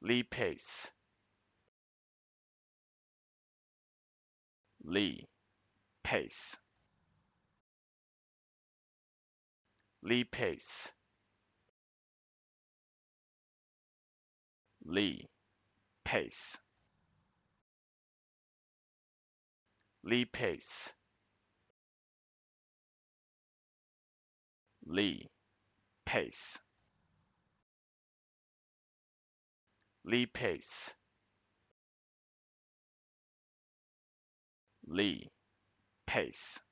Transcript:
Lee Pace. Lee Pace. Lee Pace. Lee Pace. Lee Pace. Lee Pace. Lee Pace. Lee Pace.